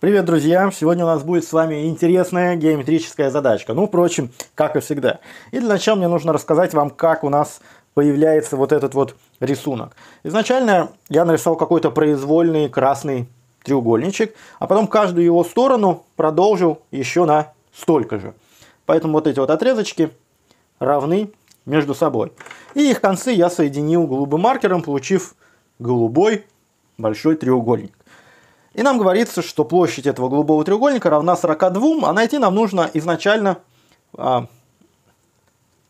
Привет, друзья! Сегодня у нас будет с вами интересная геометрическая задачка. Ну, впрочем, как и всегда. И для начала мне нужно рассказать вам, как у нас появляется вот этот вот рисунок. Изначально я нарисовал какой-то произвольный красный треугольничек, а потом каждую его сторону продолжил еще на столько же. Поэтому вот эти вот отрезочки равны между собой. И их концы я соединил голубым маркером, получив голубой большой треугольник. И нам говорится, что площадь этого голубого треугольника равна 42, а найти нам нужно изначально... А,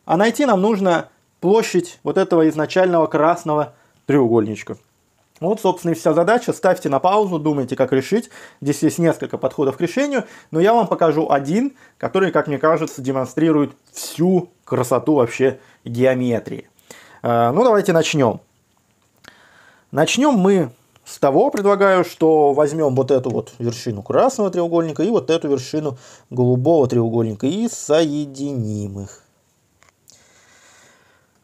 а найти нам нужно площадь вот этого изначального красного треугольничка. Вот, собственно, и вся задача. Ставьте на паузу, думайте, как решить. Здесь есть несколько подходов к решению, но я вам покажу один, который, как мне кажется, демонстрирует всю красоту вообще геометрии. А, ну, давайте начнем. Начнем мы с того предлагаю, что возьмем вот эту вот вершину красного треугольника и вот эту вершину голубого треугольника и соединим их.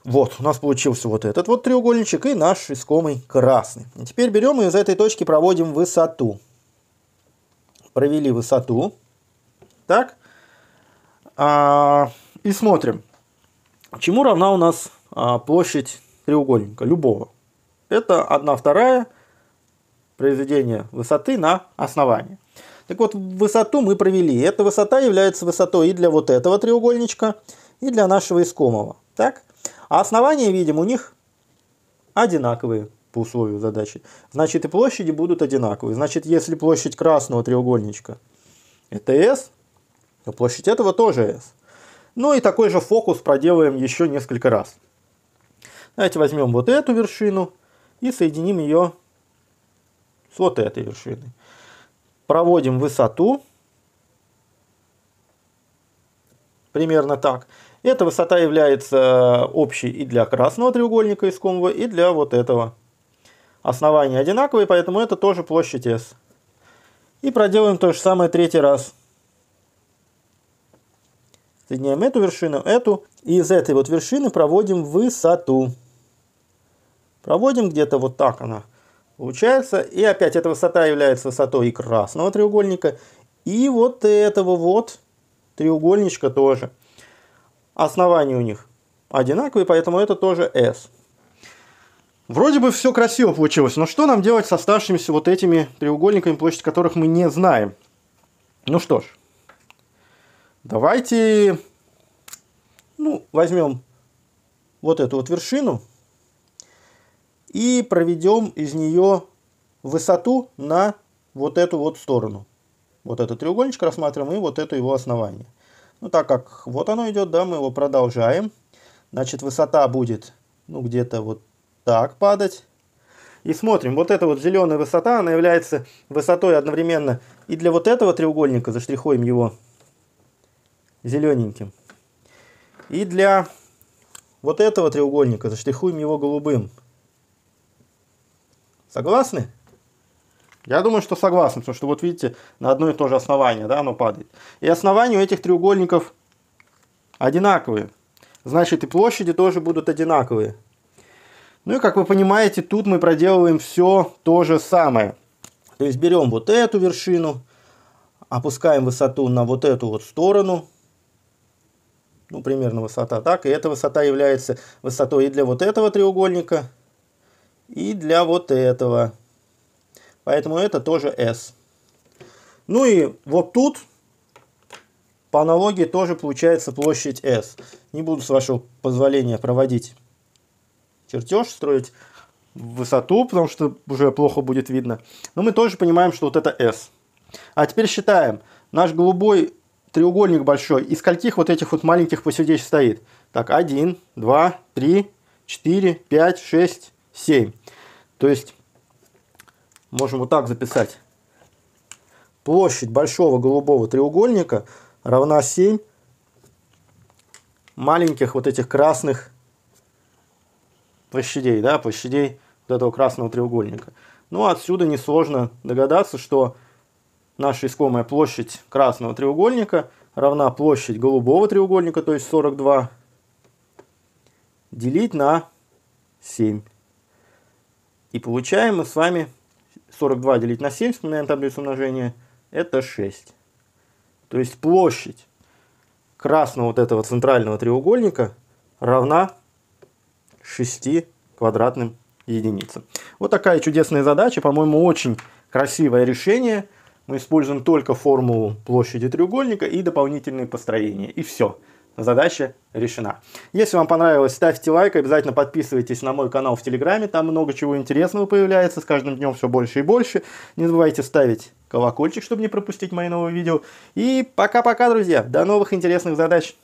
Вот, у нас получился вот этот вот треугольничек и наш искомый красный. теперь берем и из этой точки проводим высоту. Провели высоту. Так. А, и смотрим, чему равна у нас а, площадь треугольника, любого. Это 1 вторая произведения высоты на основании. Так вот, высоту мы провели. Эта высота является высотой и для вот этого треугольничка, и для нашего искомого. Так? А основания, видим, у них одинаковые по условию задачи. Значит, и площади будут одинаковые. Значит, если площадь красного треугольничка это S, то площадь этого тоже S. Ну и такой же фокус проделаем еще несколько раз. Давайте возьмем вот эту вершину и соединим ее с вот этой вершины. Проводим высоту. Примерно так. Эта высота является э, общей и для красного треугольника искомого, и для вот этого. Основания одинаковые, поэтому это тоже площадь S. И проделаем то же самое третий раз. Соединяем эту вершину, эту. И из этой вот вершины проводим высоту. Проводим где-то вот так она. Получается, и опять эта высота является высотой и красного треугольника, и вот этого вот треугольничка тоже. Основания у них одинаковые, поэтому это тоже S. Вроде бы все красиво получилось, но что нам делать с оставшимися вот этими треугольниками, площадь которых мы не знаем? Ну что ж, давайте ну, возьмем вот эту вот вершину, и проведем из нее высоту на вот эту вот сторону. Вот этот треугольничек рассматриваем и вот это его основание. Ну, так как вот оно идет, да, мы его продолжаем. Значит, высота будет, ну, где-то вот так падать. И смотрим, вот эта вот зеленая высота, она является высотой одновременно и для вот этого треугольника, заштрихуем его зелененьким, и для вот этого треугольника, заштрихуем его голубым. Согласны? Я думаю, что согласны, потому что вот видите, на одно и то же основание, да, оно падает. И основания у этих треугольников одинаковые. Значит, и площади тоже будут одинаковые. Ну и, как вы понимаете, тут мы проделываем все то же самое. То есть, берем вот эту вершину, опускаем высоту на вот эту вот сторону. Ну, примерно высота так. И эта высота является высотой и для вот этого треугольника, и для вот этого. Поэтому это тоже S. Ну и вот тут по аналогии тоже получается площадь S. Не буду, с вашего позволения, проводить чертеж, строить высоту, потому что уже плохо будет видно. Но мы тоже понимаем, что вот это S. А теперь считаем. Наш голубой треугольник большой. Из скольких вот этих вот маленьких посередине стоит? Так, 1, 2, 3, 4, 5, 6, 7. То есть можем вот так записать. Площадь большого голубого треугольника равна 7 маленьких вот этих красных площадей, да, площадей вот этого красного треугольника. Ну, отсюда несложно догадаться, что наша искомая площадь красного треугольника равна площадь голубого треугольника, то есть 42, делить на 7. И получаем мы с вами 42 делить на 7, вспоминаем таблицу умножения, это 6. То есть площадь красного вот этого центрального треугольника равна 6 квадратным единицам. Вот такая чудесная задача, по-моему, очень красивое решение. Мы используем только формулу площади треугольника и дополнительные построения, и все задача решена. Если вам понравилось, ставьте лайк, обязательно подписывайтесь на мой канал в Телеграме, там много чего интересного появляется, с каждым днем все больше и больше. Не забывайте ставить колокольчик, чтобы не пропустить мои новые видео. И пока-пока, друзья, до новых интересных задач!